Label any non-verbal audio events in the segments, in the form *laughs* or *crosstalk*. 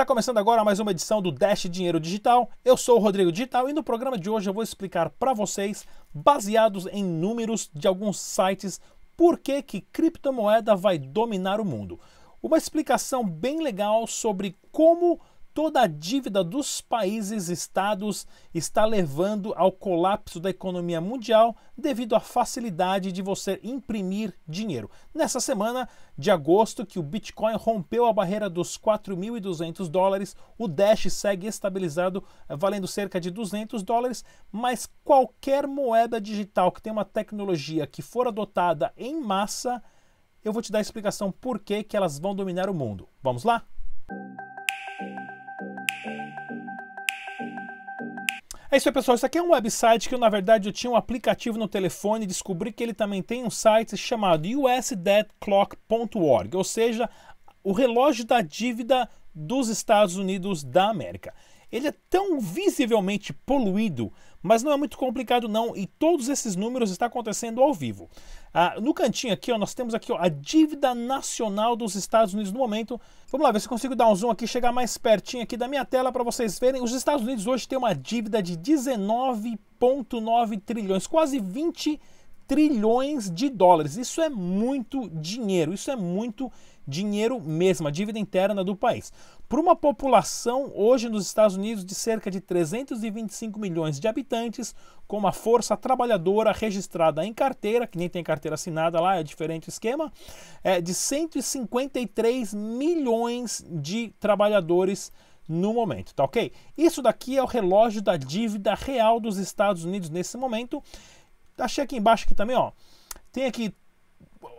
Está começando agora mais uma edição do Dash Dinheiro Digital. Eu sou o Rodrigo Digital e no programa de hoje eu vou explicar para vocês, baseados em números de alguns sites, por que que criptomoeda vai dominar o mundo. Uma explicação bem legal sobre como toda a dívida dos países estados está levando ao colapso da economia mundial devido à facilidade de você imprimir dinheiro. Nessa semana de agosto que o Bitcoin rompeu a barreira dos 4.200 dólares, o Dash segue estabilizado valendo cerca de 200 dólares, mas qualquer moeda digital que tenha uma tecnologia que for adotada em massa, eu vou te dar a explicação por que, que elas vão dominar o mundo. Vamos lá? É isso aí, pessoal. Isso aqui é um website que, eu, na verdade, eu tinha um aplicativo no telefone e descobri que ele também tem um site chamado usdebtclock.org, ou seja, o relógio da dívida dos Estados Unidos da América. Ele é tão visivelmente poluído, mas não é muito complicado não, e todos esses números estão acontecendo ao vivo. Ah, no cantinho aqui, ó, nós temos aqui ó, a dívida nacional dos Estados Unidos no momento. Vamos lá, ver se consigo dar um zoom aqui, chegar mais pertinho aqui da minha tela para vocês verem. Os Estados Unidos hoje têm uma dívida de 19,9 trilhões, quase 20 trilhões trilhões de dólares. Isso é muito dinheiro, isso é muito dinheiro mesmo, a dívida interna do país. Para uma população hoje nos Estados Unidos de cerca de 325 milhões de habitantes, com uma força trabalhadora registrada em carteira, que nem tem carteira assinada lá, é diferente o esquema, é de 153 milhões de trabalhadores no momento, tá ok? Isso daqui é o relógio da dívida real dos Estados Unidos nesse momento Achei aqui embaixo aqui também, ó. Tem aqui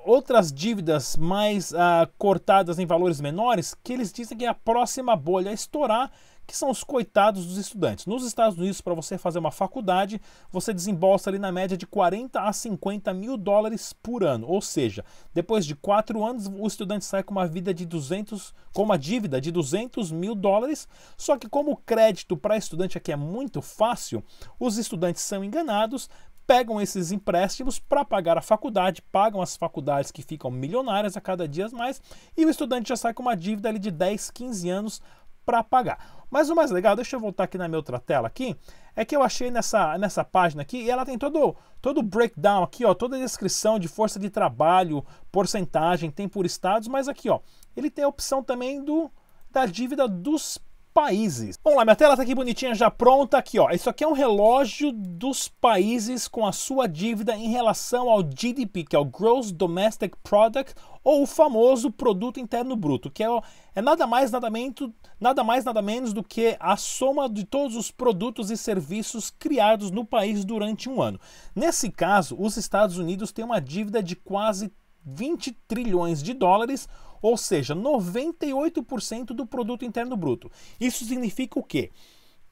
outras dívidas mais ah, cortadas em valores menores que eles dizem que é a próxima bolha a estourar, que são os coitados dos estudantes. Nos Estados Unidos, para você fazer uma faculdade, você desembolsa ali na média de 40 a 50 mil dólares por ano. Ou seja, depois de quatro anos, o estudante sai com uma vida de 200, com uma dívida de 200 mil dólares. Só que como o crédito para estudante aqui é muito fácil, os estudantes são enganados, pegam esses empréstimos para pagar a faculdade, pagam as faculdades que ficam milionárias a cada dia mais, e o estudante já sai com uma dívida ali de 10, 15 anos para pagar. Mas o mais legal, deixa eu voltar aqui na minha outra tela aqui, é que eu achei nessa, nessa página aqui, e ela tem todo todo o breakdown aqui, ó, toda a descrição de força de trabalho, porcentagem, tem por estados, mas aqui, ó, ele tem a opção também do da dívida dos países. Vamos lá, minha tela tá aqui bonitinha já pronta aqui, ó. Isso aqui é um relógio dos países com a sua dívida em relação ao GDP, que é o Gross Domestic Product, ou o famoso produto interno bruto, que é, é nada mais nada menos, nada mais nada menos do que a soma de todos os produtos e serviços criados no país durante um ano. Nesse caso, os Estados Unidos têm uma dívida de quase 20 trilhões de dólares, ou seja, 98% do produto interno bruto. Isso significa o quê?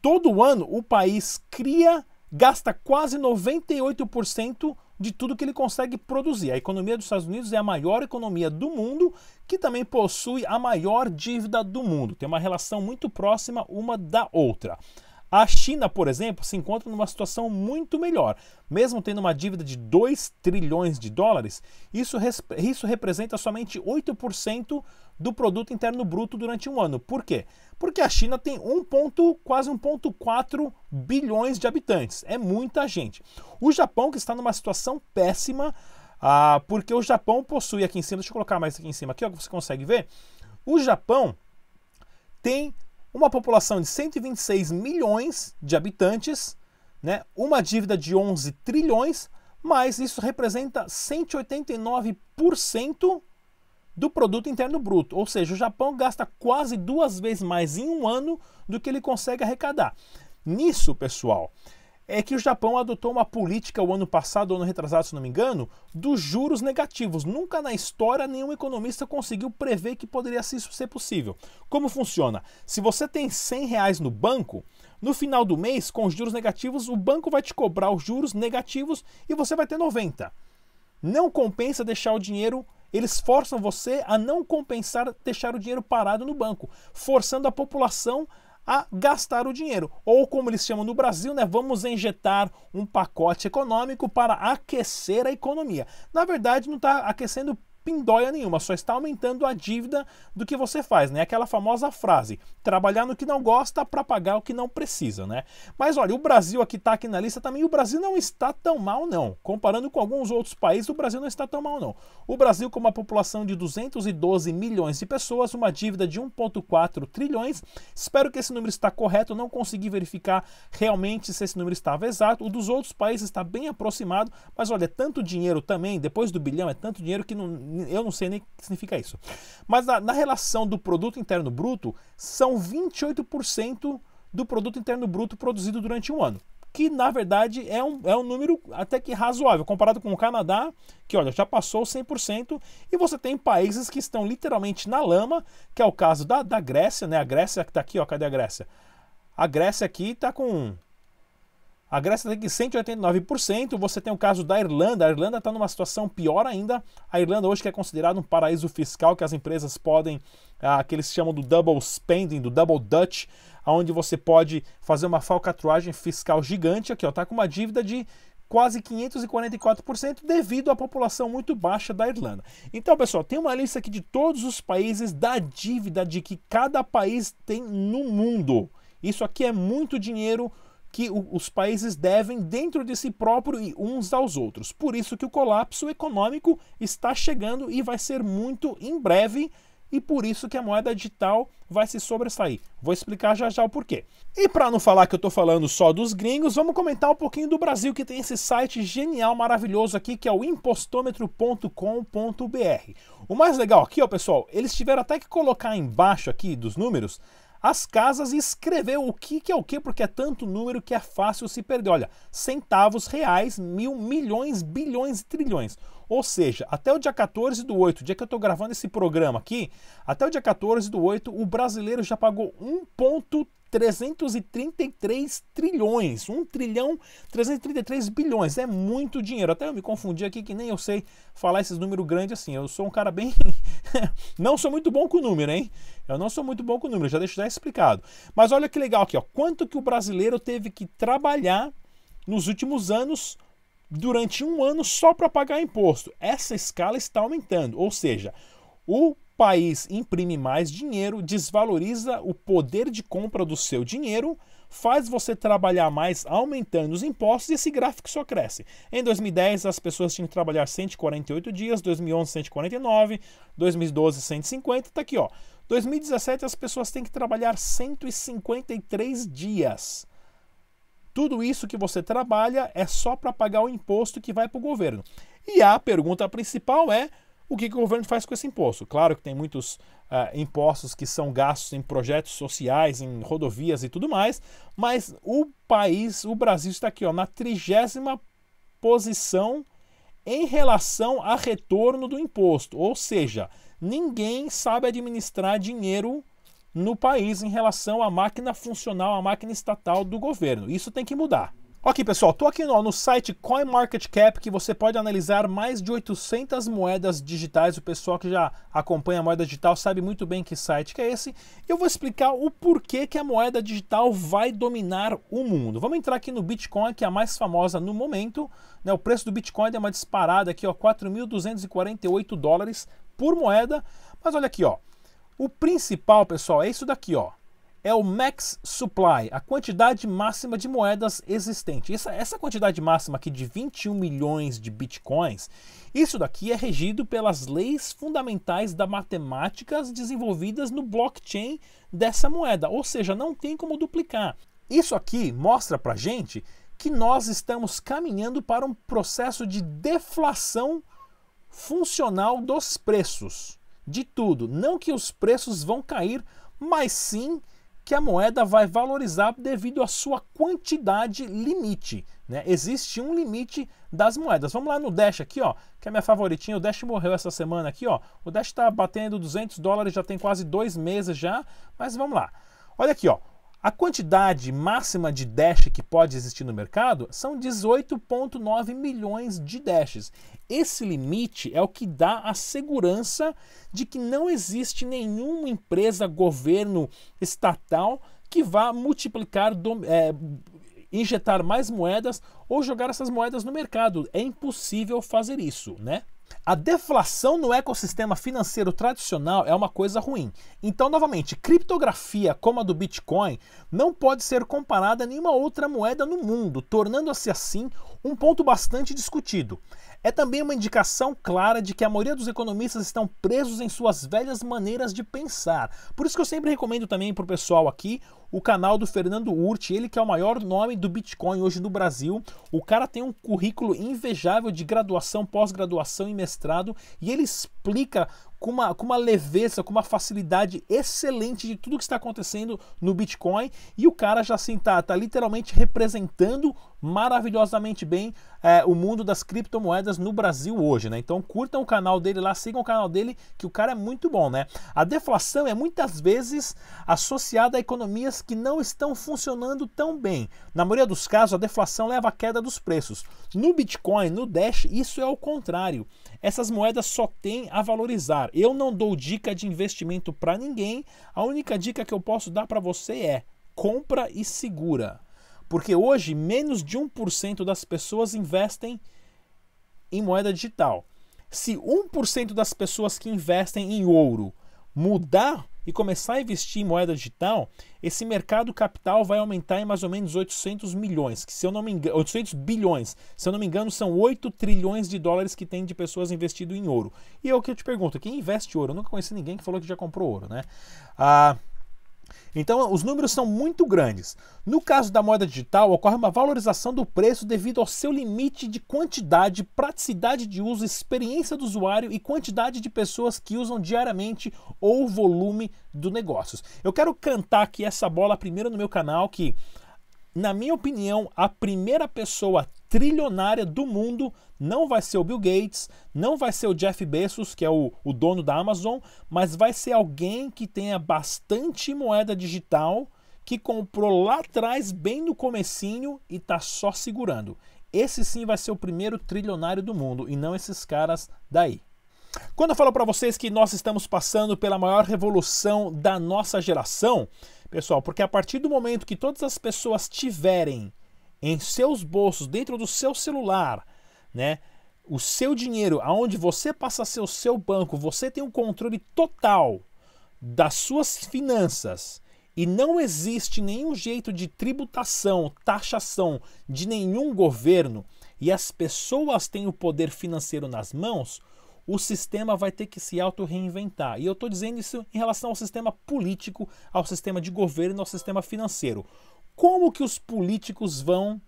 Todo ano o país cria, gasta quase 98% de tudo que ele consegue produzir. A economia dos Estados Unidos é a maior economia do mundo, que também possui a maior dívida do mundo. Tem uma relação muito próxima uma da outra. A China, por exemplo, se encontra numa situação muito melhor. Mesmo tendo uma dívida de 2 trilhões de dólares, isso, isso representa somente 8% do produto interno bruto durante um ano. Por quê? Porque a China tem 1 ponto, quase 1.4 bilhões de habitantes. É muita gente. O Japão que está numa situação péssima, ah, porque o Japão possui aqui em cima, deixa eu colocar mais aqui em cima aqui, ó, que você consegue ver. O Japão tem uma população de 126 milhões de habitantes, né, uma dívida de 11 trilhões, mas isso representa 189% do produto interno bruto, ou seja, o Japão gasta quase duas vezes mais em um ano do que ele consegue arrecadar. Nisso, pessoal, é que o Japão adotou uma política o ano passado, ou ano retrasado, se não me engano, dos juros negativos. Nunca na história nenhum economista conseguiu prever que poderia isso ser possível. Como funciona? Se você tem 100 reais no banco, no final do mês, com os juros negativos, o banco vai te cobrar os juros negativos e você vai ter 90. Não compensa deixar o dinheiro eles forçam você a não compensar deixar o dinheiro parado no banco, forçando a população a gastar o dinheiro. Ou, como eles chamam no Brasil, né, vamos injetar um pacote econômico para aquecer a economia. Na verdade, não está aquecendo lambindóia nenhuma, só está aumentando a dívida do que você faz, né? Aquela famosa frase: trabalhar no que não gosta para pagar o que não precisa, né? Mas olha, o Brasil aqui está aqui na lista também, o Brasil não está tão mal não. Comparando com alguns outros países, o Brasil não está tão mal não. O Brasil com uma população de 212 milhões de pessoas, uma dívida de 1.4 trilhões. Espero que esse número está correto, não consegui verificar realmente se esse número estava exato. O dos outros países está bem aproximado, mas olha, é tanto dinheiro também, depois do bilhão é tanto dinheiro que não eu não sei nem o que significa isso. Mas na, na relação do produto interno bruto, são 28% do produto interno bruto produzido durante um ano. Que na verdade é um, é um número até que razoável, comparado com o Canadá, que olha, já passou 100%, e você tem países que estão literalmente na lama, que é o caso da, da Grécia, né? A Grécia que está aqui, ó, cadê a Grécia? A Grécia aqui está com a Grécia tem 189%. Você tem o caso da Irlanda. A Irlanda está numa situação pior ainda. A Irlanda hoje é considerada um paraíso fiscal que as empresas podem, ah, que eles chamam do double spending, do double Dutch, onde você pode fazer uma falcatruagem fiscal gigante. Aqui, ó, tá com uma dívida de quase 544% devido à população muito baixa da Irlanda. Então, pessoal, tem uma lista aqui de todos os países da dívida de que cada país tem no mundo. Isso aqui é muito dinheiro que os países devem dentro de si próprio e uns aos outros. Por isso que o colapso econômico está chegando e vai ser muito em breve e por isso que a moeda digital vai se sobressair. Vou explicar já já o porquê. E para não falar que eu estou falando só dos gringos, vamos comentar um pouquinho do Brasil que tem esse site genial, maravilhoso aqui que é o impostômetro.com.br. O mais legal aqui, ó, pessoal, eles tiveram até que colocar embaixo aqui dos números as casas e escreveu o que, que é o que, porque é tanto número que é fácil se perder. Olha, centavos, reais, mil, milhões, bilhões e trilhões. Ou seja, até o dia 14 do 8, dia que eu estou gravando esse programa aqui, até o dia 14 do 8, o brasileiro já pagou 1,3 333 trilhões, 1 trilhão 333 bilhões, é muito dinheiro. Até eu me confundi aqui que nem eu sei falar esses números grandes assim. Eu sou um cara bem *laughs* não sou muito bom com número, hein? Eu não sou muito bom com número, já deixo já explicado. Mas olha que legal aqui, ó, quanto que o brasileiro teve que trabalhar nos últimos anos durante um ano só para pagar imposto. Essa escala está aumentando, ou seja, o país imprime mais dinheiro, desvaloriza o poder de compra do seu dinheiro, faz você trabalhar mais aumentando os impostos e esse gráfico só cresce. Em 2010, as pessoas tinham que trabalhar 148 dias, 2011, 149, 2012, 150, tá aqui, ó. 2017, as pessoas têm que trabalhar 153 dias. Tudo isso que você trabalha é só para pagar o imposto que vai para o governo. E a pergunta principal é o que, que o governo faz com esse imposto? Claro que tem muitos uh, impostos que são gastos em projetos sociais, em rodovias e tudo mais, mas o país, o Brasil está aqui ó, na trigésima posição em relação a retorno do imposto. Ou seja, ninguém sabe administrar dinheiro no país em relação à máquina funcional, à máquina estatal do governo. Isso tem que mudar. Ok, pessoal, estou aqui no, no site CoinMarketCap que você pode analisar mais de 800 moedas digitais. O pessoal que já acompanha a moeda digital sabe muito bem que site que é esse. Eu vou explicar o porquê que a moeda digital vai dominar o mundo. Vamos entrar aqui no Bitcoin, que é a mais famosa no momento. Né? O preço do Bitcoin é uma disparada aqui, 4.248 dólares por moeda. Mas olha aqui, ó. o principal, pessoal, é isso daqui. ó é o max supply, a quantidade máxima de moedas existente. Essa, essa quantidade máxima aqui de 21 milhões de bitcoins, isso daqui é regido pelas leis fundamentais da matemática desenvolvidas no blockchain dessa moeda, ou seja, não tem como duplicar. Isso aqui mostra pra gente que nós estamos caminhando para um processo de deflação funcional dos preços. De tudo, não que os preços vão cair, mas sim que a moeda vai valorizar devido à sua quantidade limite. Né? Existe um limite das moedas. Vamos lá no Dash aqui, ó, que é minha favoritinha. O Dash morreu essa semana aqui. Ó. O Dash está batendo 200 dólares, já tem quase dois meses já. Mas vamos lá. Olha aqui, ó. A quantidade máxima de dash que pode existir no mercado são 18,9 milhões de dashes. Esse limite é o que dá a segurança de que não existe nenhuma empresa, governo, estatal que vá multiplicar, é, injetar mais moedas ou jogar essas moedas no mercado. É impossível fazer isso, né? A deflação no ecossistema financeiro tradicional é uma coisa ruim. Então, novamente, criptografia como a do Bitcoin não pode ser comparada a nenhuma outra moeda no mundo, tornando-se assim um ponto bastante discutido. É também uma indicação clara de que a maioria dos economistas estão presos em suas velhas maneiras de pensar. Por isso que eu sempre recomendo também para o pessoal aqui o canal do Fernando Urti, ele que é o maior nome do Bitcoin hoje no Brasil. O cara tem um currículo invejável de graduação, pós-graduação e mestrado e ele explica explica com uma, com uma leveza, com uma facilidade excelente de tudo que está acontecendo no Bitcoin. E o cara já assim está tá literalmente representando maravilhosamente bem é, o mundo das criptomoedas no Brasil hoje, né? Então curtam o canal dele lá, sigam o canal dele, que o cara é muito bom, né? A deflação é muitas vezes associada a economias que não estão funcionando tão bem. Na maioria dos casos, a deflação leva à queda dos preços. No Bitcoin, no Dash, isso é o contrário essas moedas só têm a valorizar. Eu não dou dica de investimento para ninguém. A única dica que eu posso dar para você é compra e segura. Porque hoje menos de 1% das pessoas investem em moeda digital. Se 1% das pessoas que investem em ouro mudar e começar a investir em moeda digital, esse mercado capital vai aumentar em mais ou menos 800 milhões, que se eu não me engano, 800 bilhões, se eu não me engano, são 8 trilhões de dólares que tem de pessoas investido em ouro. E é o que eu te pergunto, quem investe ouro? Eu nunca conheci ninguém que falou que já comprou ouro, né? Ah, então, os números são muito grandes. No caso da moeda digital, ocorre uma valorização do preço devido ao seu limite de quantidade, praticidade de uso, experiência do usuário e quantidade de pessoas que usam diariamente ou volume do negócios. Eu quero cantar aqui essa bola primeiro no meu canal que na minha opinião, a primeira pessoa trilionária do mundo não vai ser o Bill Gates, não vai ser o Jeff Bezos, que é o, o dono da Amazon, mas vai ser alguém que tenha bastante moeda digital que comprou lá atrás, bem no comecinho, e está só segurando. Esse sim vai ser o primeiro trilionário do mundo e não esses caras daí. Quando eu falo para vocês que nós estamos passando pela maior revolução da nossa geração, pessoal, porque a partir do momento que todas as pessoas tiverem em seus bolsos, dentro do seu celular, né? O seu dinheiro, aonde você passa a ser o seu banco, você tem o um controle total das suas finanças e não existe nenhum jeito de tributação, taxação de nenhum governo e as pessoas têm o poder financeiro nas mãos, o sistema vai ter que se auto-reinventar. E eu estou dizendo isso em relação ao sistema político, ao sistema de governo, ao sistema financeiro como que os políticos vão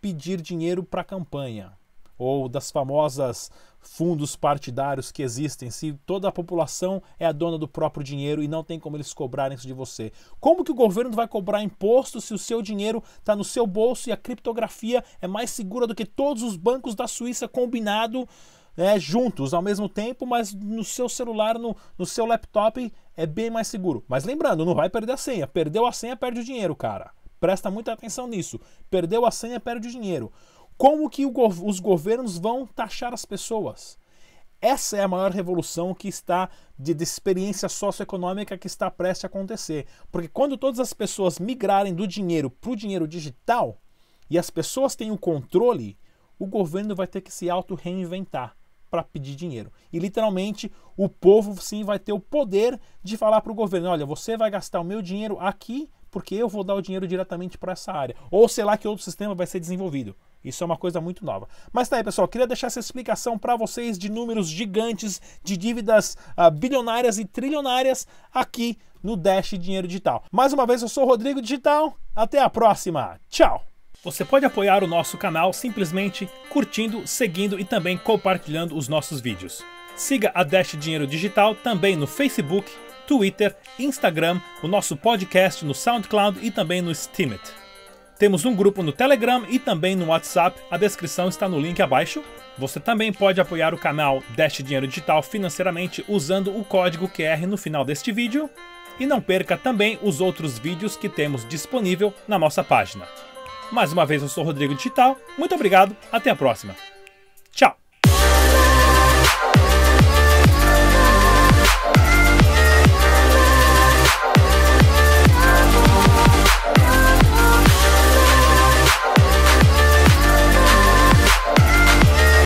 pedir dinheiro para a campanha? Ou das famosas fundos partidários que existem, se toda a população é a dona do próprio dinheiro e não tem como eles cobrarem isso de você? Como que o governo vai cobrar imposto se o seu dinheiro está no seu bolso e a criptografia é mais segura do que todos os bancos da Suíça combinado? Né, juntos ao mesmo tempo, mas no seu celular, no, no seu laptop, é bem mais seguro. Mas lembrando, não vai perder a senha. Perdeu a senha, perde o dinheiro, cara. Presta muita atenção nisso. Perdeu a senha, perde o dinheiro. Como que gov os governos vão taxar as pessoas? Essa é a maior revolução que está de, de, experiência socioeconômica que está prestes a acontecer. Porque quando todas as pessoas migrarem do dinheiro para o dinheiro digital e as pessoas têm o controle, o governo vai ter que se auto-reinventar para pedir dinheiro. E literalmente o povo sim vai ter o poder de falar para o governo: olha, você vai gastar o meu dinheiro aqui porque eu vou dar o dinheiro diretamente para essa área. Ou sei lá que outro sistema vai ser desenvolvido. Isso é uma coisa muito nova. Mas tá aí, pessoal. Queria deixar essa explicação para vocês de números gigantes, de dívidas uh, bilionárias e trilionárias aqui no Dash Dinheiro Digital. Mais uma vez, eu sou o Rodrigo Digital. Até a próxima. Tchau! Você pode apoiar o nosso canal simplesmente curtindo, seguindo e também compartilhando os nossos vídeos. Siga a Dash Dinheiro Digital também no Facebook, Twitter, Instagram, o nosso podcast no SoundCloud e também no Steemit. Temos um grupo no Telegram e também no WhatsApp, a descrição está no link abaixo. Você também pode apoiar o canal Dash Dinheiro Digital financeiramente usando o código QR no final deste vídeo. E não perca também os outros vídeos que temos disponível na nossa página. Mais uma vez, eu sou o Rodrigo Digital. Muito obrigado, até a próxima.